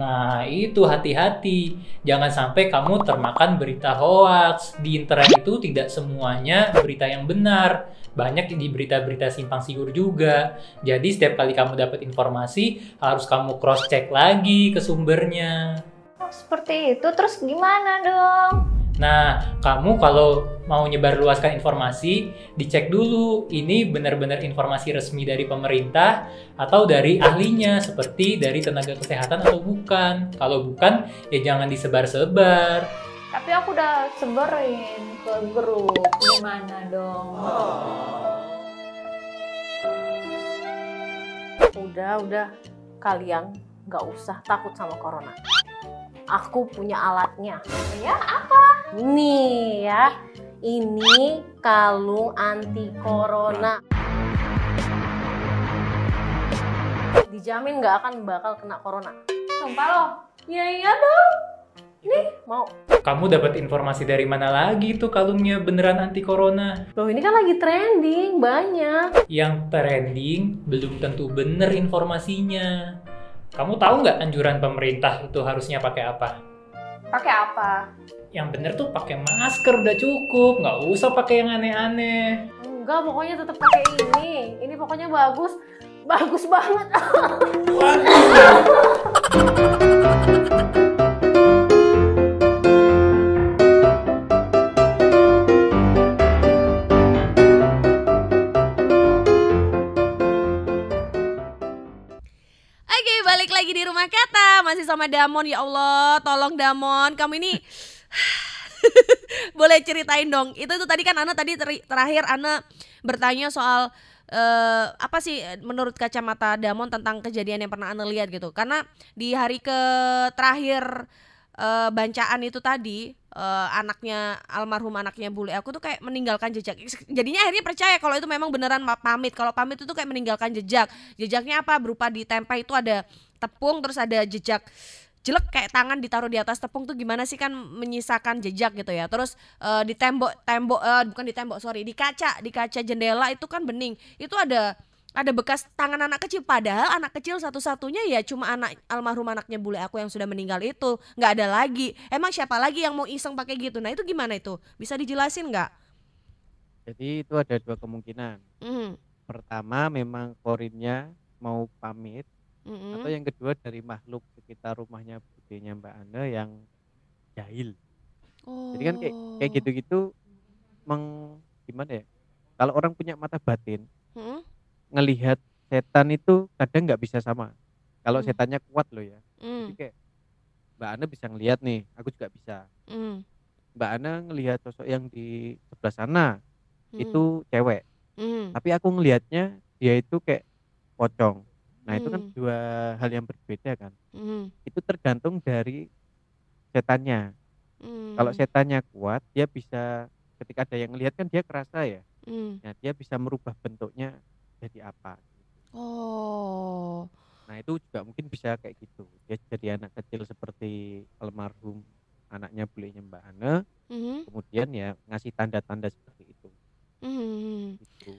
[SPEAKER 4] Nah, itu hati-hati. Jangan sampai kamu termakan berita hoax. Di internet itu tidak semuanya berita yang benar banyak di berita-berita simpang siur juga. Jadi setiap kali kamu dapat informasi harus kamu cross check lagi ke sumbernya. Oh, seperti itu terus gimana dong? Nah, kamu kalau mau nyebar luaskan informasi, dicek dulu ini benar-benar informasi resmi dari pemerintah atau dari ahlinya seperti dari tenaga kesehatan atau bukan. Kalau bukan, ya jangan disebar-sebar tapi aku udah sebarin ke grup gimana dong udah
[SPEAKER 1] udah kalian nggak usah takut sama corona aku punya alatnya ya apa nih ya ini kalung anti corona dijamin nggak akan bakal kena corona sumpah loh ya iya dong Gitu. Nih, mau.
[SPEAKER 4] Kamu dapat informasi dari mana lagi tuh kalungnya beneran anti corona? Loh,
[SPEAKER 1] ini kan lagi trending banyak.
[SPEAKER 4] Yang trending belum tentu bener informasinya. Kamu tahu nggak anjuran pemerintah itu harusnya pakai apa? Pakai apa? Yang bener tuh pakai masker udah cukup, nggak usah pakai yang aneh-aneh.
[SPEAKER 1] Enggak, pokoknya tetap pakai ini. Ini pokoknya bagus, bagus banget. Waduh. sama Damon ya Allah, tolong Damon, kamu ini boleh ceritain dong. Itu tuh tadi kan Ana tadi ter terakhir Ana bertanya soal uh, apa sih menurut kacamata Damon tentang kejadian yang pernah Ana lihat gitu. Karena di hari ke terakhir uh, eh, bancaan itu tadi uh, anaknya almarhum anaknya bule aku tuh kayak meninggalkan jejak jadinya akhirnya percaya kalau itu memang beneran pamit kalau pamit itu tuh kayak meninggalkan jejak jejaknya apa berupa di tempe itu ada tepung terus ada jejak jelek kayak tangan ditaruh di atas tepung tuh gimana sih kan menyisakan jejak gitu ya terus uh, di tembok tembok uh, bukan di tembok sorry di kaca di kaca jendela itu kan bening itu ada ada bekas tangan anak kecil padahal anak kecil satu-satunya ya cuma anak almarhum anaknya bule aku yang sudah meninggal itu nggak ada lagi emang siapa lagi yang mau iseng pakai gitu nah itu gimana itu bisa dijelasin nggak
[SPEAKER 2] jadi itu ada dua kemungkinan mm. pertama memang korinnya mau pamit mm -hmm. atau yang kedua dari makhluk sekitar rumahnya budenya mbak Ana yang jahil
[SPEAKER 3] oh. jadi kan kayak oh.
[SPEAKER 2] gitu-gitu meng gimana ya kalau orang punya mata batin -hmm ngelihat setan itu kadang nggak bisa sama kalau mm. setannya kuat loh ya mm. jadi hmm. kayak Mbak Ana bisa ngelihat nih aku juga bisa mm. Mbak Ana ngelihat sosok yang di sebelah sana mm. itu cewek mm. tapi aku ngelihatnya dia itu kayak pocong nah mm. itu kan hmm. dua hal yang berbeda kan mm. itu tergantung dari setannya mm. kalau setannya kuat dia bisa ketika ada yang ngelihat kan dia kerasa ya mm. nah dia bisa merubah bentuknya jadi apa gitu.
[SPEAKER 3] oh
[SPEAKER 2] nah itu juga mungkin bisa kayak gitu dia jadi anak kecil seperti almarhum anaknya belinya Mbak Ana mm-hmm. kemudian ya ngasih tanda-tanda seperti itu
[SPEAKER 1] mm-hmm. Gitu.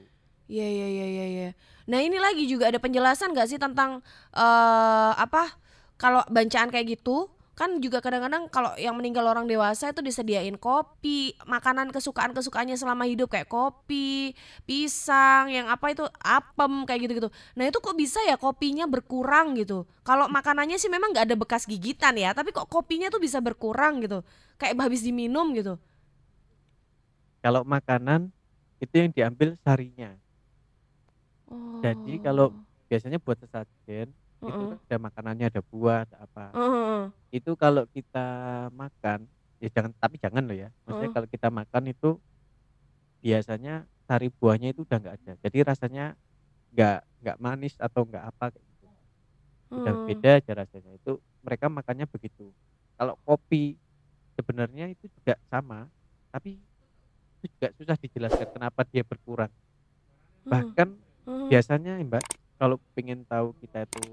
[SPEAKER 1] Iya iya iya iya. Ya. Nah ini lagi juga ada penjelasan gak sih tentang uh, apa kalau bacaan kayak gitu kan juga kadang-kadang kalau yang meninggal orang dewasa itu disediain kopi, makanan kesukaan kesukaannya selama hidup kayak kopi, pisang, yang apa itu apem kayak gitu-gitu. Nah itu kok bisa ya kopinya berkurang gitu? Kalau makanannya sih memang nggak ada bekas gigitan ya, tapi kok kopinya tuh bisa berkurang gitu? Kayak habis diminum gitu?
[SPEAKER 2] Kalau makanan itu yang diambil sarinya.
[SPEAKER 1] Oh. Jadi
[SPEAKER 2] kalau oh. biasanya buat sesajen gitu ada makanannya ada buah ada apa itu kalau kita makan ya jangan tapi jangan loh ya maksudnya kalau kita makan itu biasanya sari buahnya itu udah nggak ada jadi rasanya nggak nggak manis atau nggak apa kayak gitu udah beda aja rasanya itu mereka makannya begitu kalau kopi sebenarnya itu juga sama tapi itu juga susah dijelaskan kenapa dia berkurang bahkan biasanya mbak kalau pengen tahu kita itu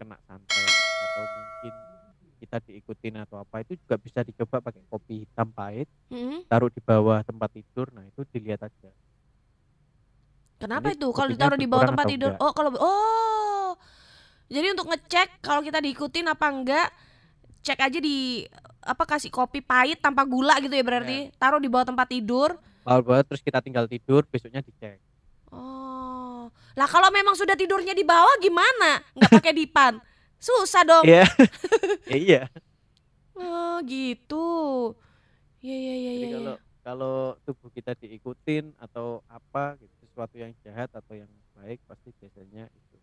[SPEAKER 2] kena santai atau mungkin kita diikutin atau apa itu juga bisa dicoba pakai kopi hitam pahit hmm? taruh di bawah tempat tidur nah itu dilihat aja kenapa Jadi, itu kalau ditaruh di bawah tempat tidur enggak.
[SPEAKER 1] oh kalau oh jadi untuk ngecek kalau kita diikutin apa enggak cek aja di apa kasih kopi pahit tanpa gula gitu ya berarti yeah. taruh di bawah tempat tidur
[SPEAKER 2] bawah terus kita tinggal tidur besoknya dicek oh
[SPEAKER 1] lah kalau memang sudah tidurnya di bawah gimana? Nggak pakai dipan. Susah dong. Iya. yeah. iya. Oh, gitu. Iya iya iya iya. Kalau ya.
[SPEAKER 2] kalau tubuh kita diikutin atau apa gitu sesuatu yang jahat atau yang baik pasti biasanya itu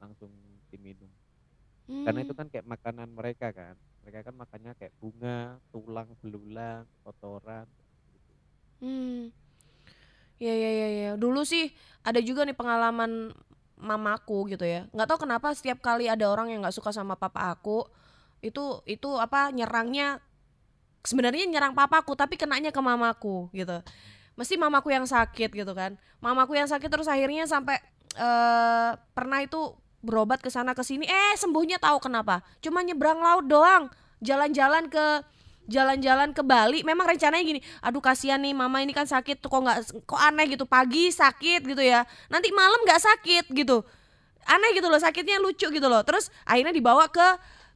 [SPEAKER 2] langsung diminum. Hmm. Karena itu hmm. kan kayak makanan mereka kan. Mereka kan makannya kayak bunga, tulang belulang, kotoran. Gitu.
[SPEAKER 1] Hmm Iya iya iya ya dulu sih ada juga nih pengalaman mamaku gitu ya nggak tahu kenapa setiap kali ada orang yang nggak suka sama papa aku itu itu apa nyerangnya sebenarnya nyerang papaku tapi kenanya ke mamaku gitu mesti mamaku yang sakit gitu kan mamaku yang sakit terus akhirnya sampai uh, pernah itu berobat ke sana ke sini eh sembuhnya tahu kenapa cuma nyebrang laut doang jalan-jalan ke jalan-jalan ke Bali memang rencananya gini aduh kasihan nih mama ini kan sakit tuh kok nggak kok aneh gitu pagi sakit gitu ya nanti malam nggak sakit gitu aneh gitu loh sakitnya lucu gitu loh terus akhirnya dibawa ke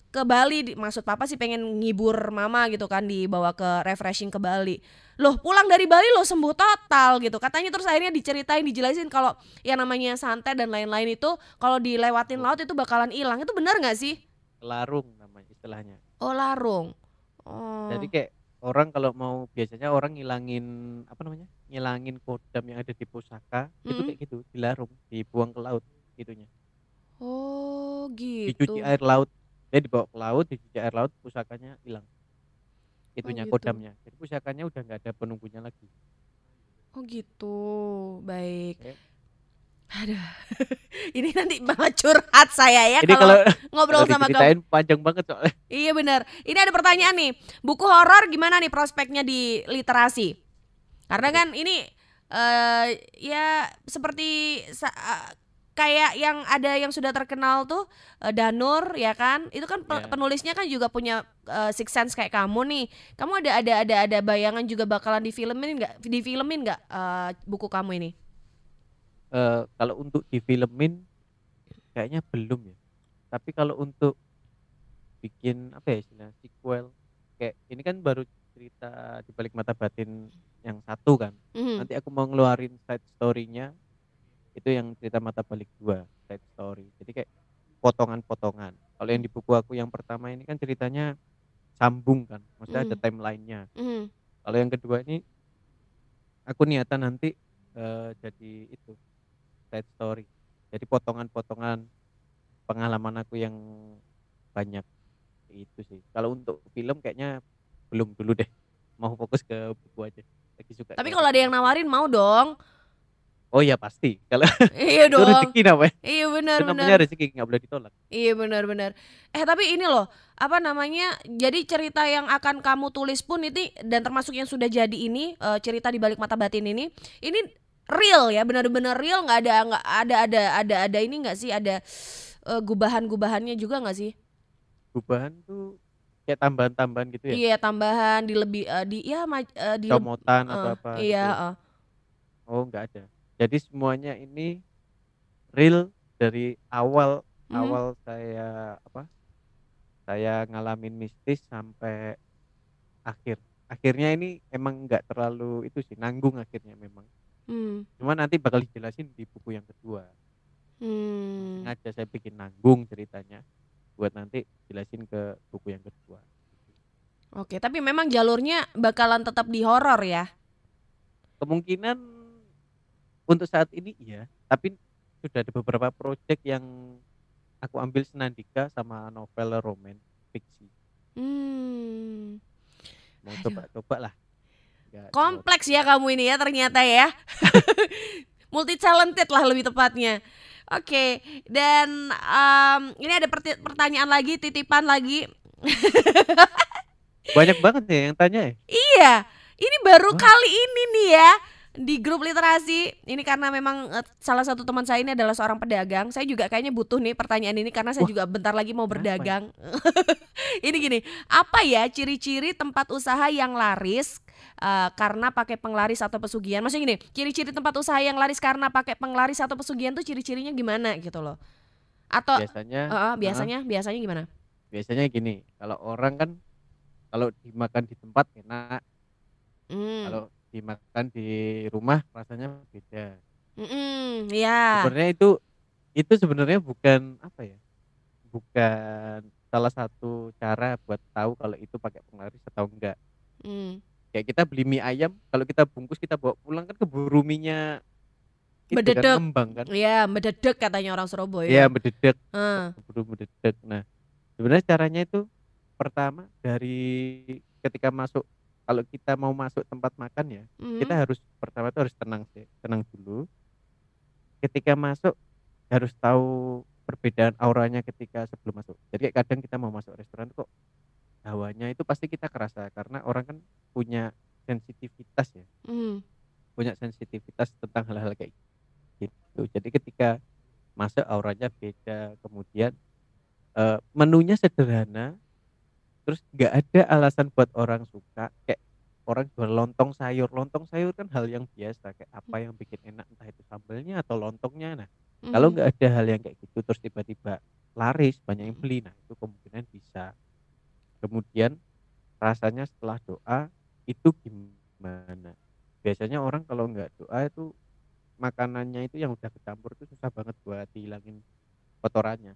[SPEAKER 1] ke Bali maksud papa sih pengen ngibur mama gitu kan dibawa ke refreshing ke Bali loh pulang dari Bali loh sembuh total gitu katanya terus akhirnya diceritain dijelasin kalau yang namanya santai dan lain-lain itu kalau dilewatin laut itu bakalan hilang itu benar nggak sih
[SPEAKER 2] larung namanya istilahnya
[SPEAKER 1] oh larung jadi oh.
[SPEAKER 2] kayak orang kalau mau biasanya orang ngilangin apa namanya? Ngilangin kodam yang ada di pusaka, itu hmm? kayak gitu, dilarung, dibuang ke laut gitunya.
[SPEAKER 1] Oh, gitu Dicuci air
[SPEAKER 2] laut. Dia dibawa ke laut, dicuci air laut, pusakanya hilang. Oh, gitu. kodamnya. Jadi pusakanya udah nggak ada penunggunya lagi.
[SPEAKER 1] Oh, gitu. Baik. Okay. Aduh, ini nanti banget curhat saya ya ini kalau, kalau ngobrol kalau sama kamu.
[SPEAKER 2] panjang banget soalnya.
[SPEAKER 1] Iya benar. Ini ada pertanyaan nih, buku horor gimana nih prospeknya di literasi? Karena kan ini uh, ya seperti uh, kayak yang ada yang sudah terkenal tuh uh, Danur ya kan, itu kan yeah. penulisnya kan juga punya uh, six sense kayak kamu nih. Kamu ada ada ada ada bayangan juga bakalan difilmin nggak? Difilmin nggak uh, buku kamu ini?
[SPEAKER 2] uh, kalau untuk difilmin kayaknya belum ya tapi kalau untuk bikin apa ya istilah sequel kayak ini kan baru cerita di balik mata batin yang satu kan mm-hmm. nanti aku mau ngeluarin side storynya itu yang cerita mata balik dua side story jadi kayak potongan-potongan kalau yang di buku aku yang pertama ini kan ceritanya sambung kan maksudnya mm-hmm. ada mhm. timelinenya mm-hmm. kalau yang kedua ini aku niatan nanti uh, jadi itu side story jadi potongan-potongan pengalaman aku yang banyak itu sih kalau untuk film kayaknya belum dulu deh mau fokus ke buku aja lagi suka tapi
[SPEAKER 1] kalau ada yang nawarin mau dong
[SPEAKER 2] Oh iya pasti. Kalau iya dong. rezeki namanya. Iya benar benar. Namanya rezeki nggak boleh ditolak.
[SPEAKER 1] Iya benar benar. Eh tapi ini loh, apa namanya? Jadi cerita yang akan kamu tulis pun itu dan termasuk yang sudah jadi ini eh, cerita di balik mata batin ini, ini real ya benar-benar real nggak ada nggak ada ada ada ada ini nggak sih ada uh, gubahan-gubahannya juga nggak sih
[SPEAKER 2] gubahan tuh kayak tambahan-tambahan gitu ya iya
[SPEAKER 1] tambahan di lebih uh, di ya uh, di comotan uh, atau apa iya gitu.
[SPEAKER 2] uh. oh nggak ada jadi semuanya ini real dari awal hmm. awal saya apa saya ngalamin mistis sampai akhir akhirnya ini emang nggak terlalu itu sih nanggung akhirnya memang Hmm. Cuman nanti bakal dijelasin di buku yang kedua.
[SPEAKER 3] Hmm.
[SPEAKER 2] Sengaja saya bikin nanggung ceritanya buat nanti jelasin ke buku yang kedua.
[SPEAKER 1] Oke, tapi memang jalurnya bakalan tetap di horor ya?
[SPEAKER 2] Kemungkinan untuk saat ini iya, tapi sudah ada beberapa proyek yang aku ambil senandika sama novel roman fiksi.
[SPEAKER 1] Hmm.
[SPEAKER 2] Mau coba-coba lah
[SPEAKER 1] Kompleks ya kamu ini ya ternyata ya. Multi talented lah lebih tepatnya. Oke, okay. dan um, ini ada pertanyaan lagi, titipan lagi.
[SPEAKER 2] Banyak banget ya yang tanya. Ya.
[SPEAKER 1] Iya, ini baru Wah. kali ini nih ya di grup literasi ini karena memang eh, salah satu teman saya ini adalah seorang pedagang saya juga kayaknya butuh nih pertanyaan ini karena saya Wah, juga bentar lagi mau ya? berdagang ini gini apa ya ciri-ciri tempat usaha yang laris uh, karena pakai penglaris atau pesugihan maksudnya gini ciri-ciri tempat usaha yang laris karena pakai penglaris atau pesugihan tuh ciri-cirinya gimana gitu loh atau
[SPEAKER 2] biasanya uh, uh, biasanya uh, biasanya gimana biasanya gini kalau orang kan kalau dimakan di tempat enak hmm. kalau dimakan di rumah rasanya beda.
[SPEAKER 1] Mm-mm, ya. Sebenarnya
[SPEAKER 2] itu itu sebenarnya bukan apa ya? Bukan salah satu cara buat tahu kalau itu pakai penglaris atau enggak. Mm. Kayak kita beli mie ayam, kalau kita bungkus kita bawa pulang kan keburu minyak mededek kan kembang kan.
[SPEAKER 1] Iya, mededek katanya orang Surabaya. Iya, mededek. Mm.
[SPEAKER 2] Keburu mededek. Nah, sebenarnya caranya itu pertama dari ketika masuk kalau kita mau masuk tempat makan ya mm. kita harus pertama tuh harus tenang sih tenang dulu ketika masuk harus tahu perbedaan auranya ketika sebelum masuk jadi kadang kita mau masuk restoran kok hawanya itu pasti kita kerasa karena orang kan punya sensitivitas ya mm. punya sensitivitas tentang hal-hal kayak gitu jadi ketika masuk auranya beda kemudian uh, menunya sederhana terus nggak ada alasan buat orang suka kayak orang jual lontong sayur lontong sayur kan hal yang biasa kayak apa yang bikin enak entah itu sambelnya atau lontongnya nah kalau nggak ada hal yang kayak gitu terus tiba-tiba laris banyak yang beli nah itu kemungkinan bisa kemudian rasanya setelah doa itu gimana biasanya orang kalau nggak doa itu makanannya itu yang udah kecampur itu susah banget buat dihilangin kotorannya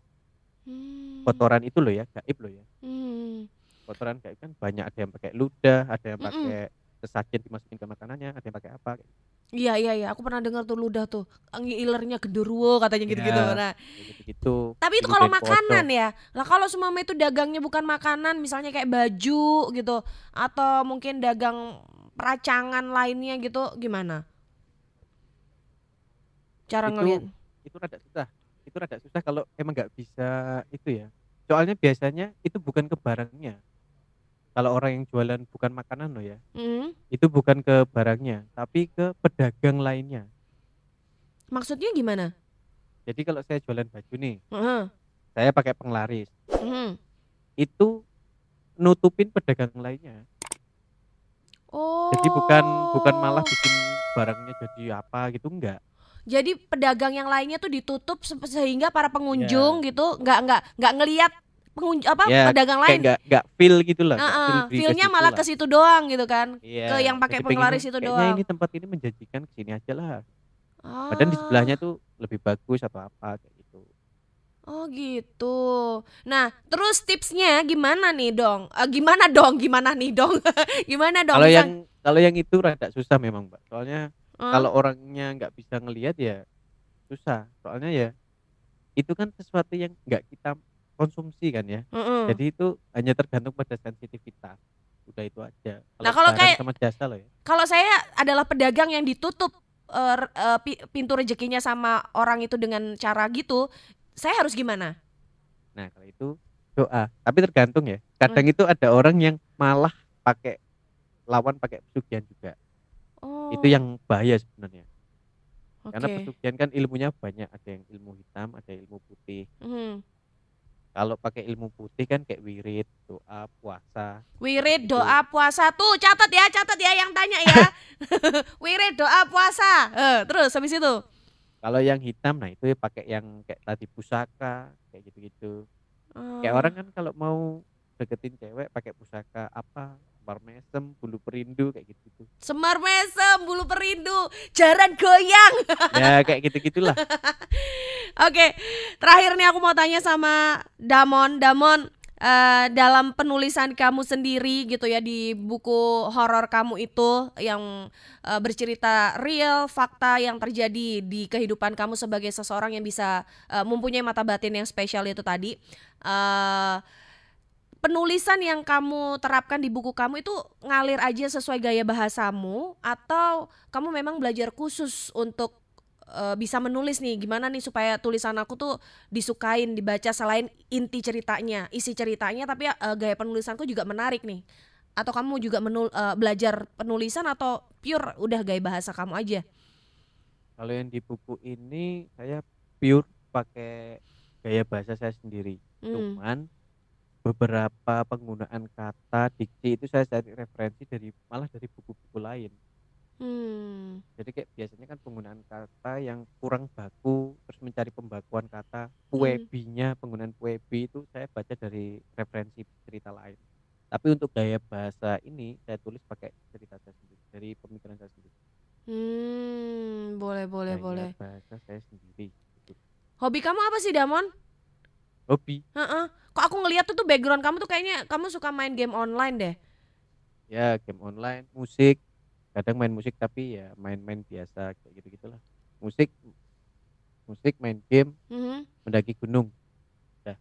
[SPEAKER 2] hmm. kotoran itu loh ya gaib loh ya
[SPEAKER 1] hmm
[SPEAKER 2] kotoran kayak kan banyak ada yang pakai luda, ada yang pakai mm sesajen dimasukin ke makanannya ada yang pakai apa gitu.
[SPEAKER 1] Iya iya iya, aku pernah dengar tuh luda tuh ngilernya genderuwo katanya iya, gitu-gitu. Ya,
[SPEAKER 2] gitu-gitu. Tapi itu kalau
[SPEAKER 1] makanan ya. Lah kalau semua itu dagangnya bukan makanan, misalnya kayak baju gitu atau mungkin dagang peracangan lainnya gitu gimana?
[SPEAKER 2] Cara itu, ngeliat. Itu rada susah. Itu rada susah kalau emang nggak bisa itu ya. Soalnya biasanya itu bukan ke barangnya, kalau orang yang jualan bukan makanan loh ya mm. itu bukan ke barangnya tapi ke pedagang lainnya
[SPEAKER 1] maksudnya gimana
[SPEAKER 2] jadi kalau saya jualan baju nih mm saya pakai penglaris mm itu nutupin pedagang lainnya
[SPEAKER 1] oh jadi bukan
[SPEAKER 2] bukan malah bikin barangnya jadi apa gitu enggak
[SPEAKER 1] jadi pedagang yang lainnya tuh ditutup sehingga para pengunjung yeah. gitu nggak nggak nggak ngelihat pengunjung apa ya, pedagang lain nggak
[SPEAKER 2] nggak feel gitu lah uh -uh, feel feelnya malah ke situ
[SPEAKER 1] doang gitu kan ya, ke yang pakai penglaris itu doang ini
[SPEAKER 2] tempat ini menjanjikan sini aja lah
[SPEAKER 1] oh. padahal di oh. sebelahnya
[SPEAKER 2] tuh lebih bagus atau apa kayak gitu
[SPEAKER 1] oh gitu nah terus tipsnya gimana nih dong uh, gimana dong gimana nih dong gimana dong kalau yang
[SPEAKER 2] kalau yang itu rada susah memang mbak soalnya uh. kalau orangnya nggak bisa ngelihat ya susah soalnya ya itu kan sesuatu yang nggak kita konsumsi kan ya. Mm-mm. Jadi itu hanya tergantung pada sensitivitas. Udah itu aja. Kalau nah, kalau kayak sama jasa loh ya.
[SPEAKER 1] Kalau saya adalah pedagang yang ditutup uh, uh, pintu rezekinya sama orang itu dengan cara gitu, saya harus gimana?
[SPEAKER 2] Nah, kalau itu doa. Tapi tergantung ya. Kadang mm. itu ada orang yang malah pakai lawan pakai pesugihan juga. Oh. Itu yang bahaya sebenarnya. Okay. Karena pesugihan kan ilmunya banyak, ada yang ilmu hitam, ada ilmu putih. Mm. Kalau pakai ilmu putih kan kayak wirid, doa, puasa.
[SPEAKER 1] Wirid, gitu. doa, puasa tuh catat ya, catat ya yang tanya ya. wirid, doa, puasa. Eh, terus habis itu.
[SPEAKER 2] Kalau yang hitam nah itu ya pakai yang kayak tadi pusaka, kayak gitu-gitu.
[SPEAKER 1] Hmm. Kayak oh. orang kan
[SPEAKER 2] kalau mau deketin cewek pakai pusaka apa Semar mesem, bulu perindu kayak gitu-gitu.
[SPEAKER 1] Semar mesem, bulu perindu, jaran goyang.
[SPEAKER 2] ya kayak gitu-gitulah. Oke,
[SPEAKER 1] okay. terakhir nih aku mau tanya sama Damon. Damon, uh, dalam penulisan kamu sendiri gitu ya di buku horor kamu itu yang uh, bercerita real fakta yang terjadi di kehidupan kamu sebagai seseorang yang bisa uh, mempunyai mata batin yang spesial itu tadi. Uh, penulisan yang kamu terapkan di buku kamu itu ngalir aja sesuai gaya bahasamu atau kamu memang belajar khusus untuk e, bisa menulis nih gimana nih supaya tulisan aku tuh disukain dibaca selain inti ceritanya isi ceritanya tapi e, gaya penulisanku juga menarik nih atau kamu juga menul e, belajar penulisan atau pure udah gaya bahasa kamu aja
[SPEAKER 2] kalau yang di buku ini saya pure pakai gaya bahasa saya sendiri hmm. cuman beberapa penggunaan kata diksi itu saya cari referensi dari malah dari buku-buku lain
[SPEAKER 3] hmm.
[SPEAKER 2] jadi kayak biasanya kan penggunaan kata yang kurang baku terus mencari pembakuan kata puebinya hmm. penggunaan puebi itu saya baca dari referensi cerita lain tapi untuk gaya bahasa ini saya tulis pakai cerita saya sendiri dari pemikiran saya sendiri
[SPEAKER 1] hmm boleh boleh gaya boleh
[SPEAKER 2] bahasa saya sendiri gitu.
[SPEAKER 1] hobi kamu apa sih Damon hobi, Heeh. Kok aku ngeliat tuh tuh background kamu tuh kayaknya kamu suka main game online deh.
[SPEAKER 2] Ya, game online, musik. Kadang main musik tapi ya main-main biasa kayak gitu-gitulah. Musik musik, main game, mm -hmm. mendaki gunung. Dah,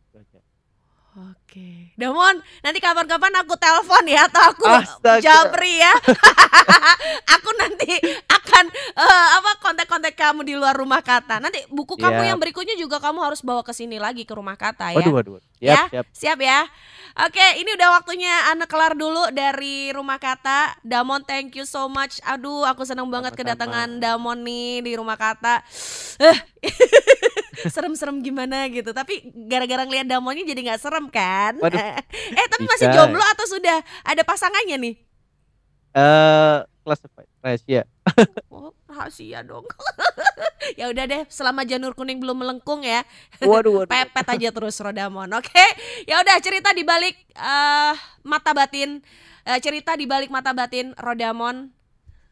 [SPEAKER 1] Oke, Damon, nanti kapan-kapan aku telepon ya atau aku Astaga. japri ya. aku nanti akan uh, apa kontak-kontak kamu di luar rumah kata. Nanti buku kamu yep. Iya. yang berikutnya juga kamu harus bawa ke sini lagi ke rumah kata ya. Waduh, waduh. Siap, ya, siap. siap ya. Oke, ini udah waktunya anak kelar dulu dari rumah kata. Damon, thank you so much. Aduh, aku seneng banget Sama-sama. kedatangan Damon nih di rumah kata. Eh, serem-serem gimana gitu. Tapi gara-gara ngeliat Damonnya jadi nggak serem kan? Waduh, eh, tapi masih jomblo atau sudah ada pasangannya nih?
[SPEAKER 2] Eh, uh, classified rahasia
[SPEAKER 1] oh, rahasia dong ya udah deh selama janur kuning belum melengkung ya waduh, waduh. pepet aja terus Rodamon oke ya udah cerita di balik uh, mata batin uh, cerita di balik mata batin Rodamon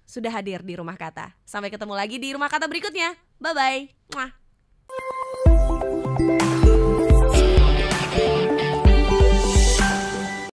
[SPEAKER 1] sudah hadir di rumah kata sampai ketemu lagi di rumah kata berikutnya bye bye Mwah.